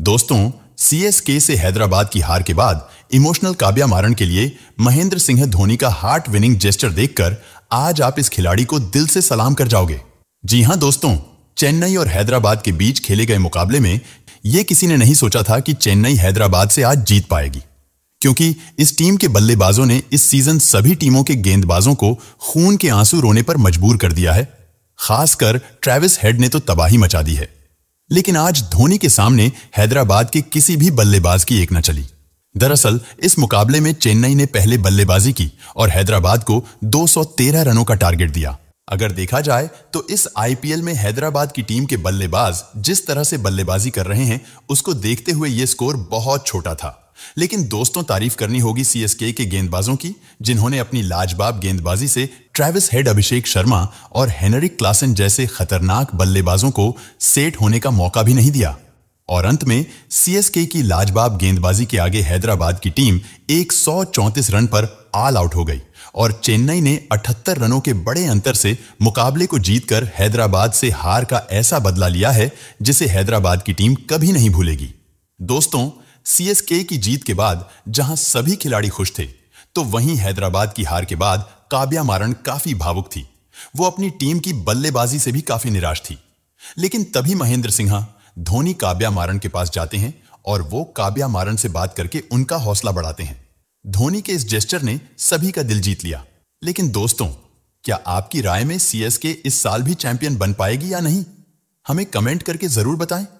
दोस्तों सीएसके से हैदराबाद की हार के बाद इमोशनल काव्या मारण के लिए महेंद्र सिंह धोनी का हार्ट विनिंग जेस्टर देखकर आज आप इस खिलाड़ी को दिल से सलाम कर जाओगे जी हां दोस्तों चेन्नई और हैदराबाद के बीच खेले गए मुकाबले में यह किसी ने नहीं सोचा था कि चेन्नई हैदराबाद से आज जीत पाएगी क्योंकि इस टीम के बल्लेबाजों ने इस सीजन सभी टीमों के गेंदबाजों को खून के आंसू रोने पर मजबूर कर दिया है खासकर ट्रेविस हेड ने तो तबाही मचा दी है लेकिन आज धोनी के सामने हैदराबाद के किसी भी बल्लेबाज की एक न चली दरअसल इस मुकाबले में चेन्नई ने पहले बल्लेबाजी की और हैदराबाद को 213 रनों का टारगेट दिया अगर देखा जाए तो इस आईपीएल में हैदराबाद की टीम के बल्लेबाज जिस तरह से बल्लेबाजी कर रहे हैं उसको देखते हुए ये स्कोर बहुत छोटा था लेकिन दोस्तों तारीफ करनी होगी सीएसके के गेंदबाजों की जिन्होंने अपनी लाजवाब गेंदबाजी से ट्रेविस हेड अभिषेक शर्मा और हेनरिक क्लासन जैसे खतरनाक बल्लेबाजों को सेट होने का मौका भी नहीं दिया और अंत में सीएसके की लाजवाब गेंदबाजी के आगे हैदराबाद की टीम एक रन पर ऑल आउट हो गई और चेन्नई ने 78 रनों के बड़े अंतर से मुकाबले को जीतकर हैदराबाद से हार का ऐसा बदला लिया है जिसे हैदराबाद की टीम कभी नहीं भूलेगी दोस्तों सीएसके की जीत के बाद जहां सभी खिलाड़ी खुश थे तो वहीं हैदराबाद की हार के बाद काव्या मारण काफी भावुक थी वो अपनी टीम की बल्लेबाजी से भी काफी निराश थी लेकिन तभी महेंद्र सिन्हा धोनी काव्या मारण के पास जाते हैं और वो काव्या मारण से बात करके उनका हौसला बढ़ाते हैं धोनी के इस जेस्टर ने सभी का दिल जीत लिया लेकिन दोस्तों क्या आपकी राय में सीएसके इस साल भी चैंपियन बन पाएगी या नहीं हमें कमेंट करके जरूर बताएं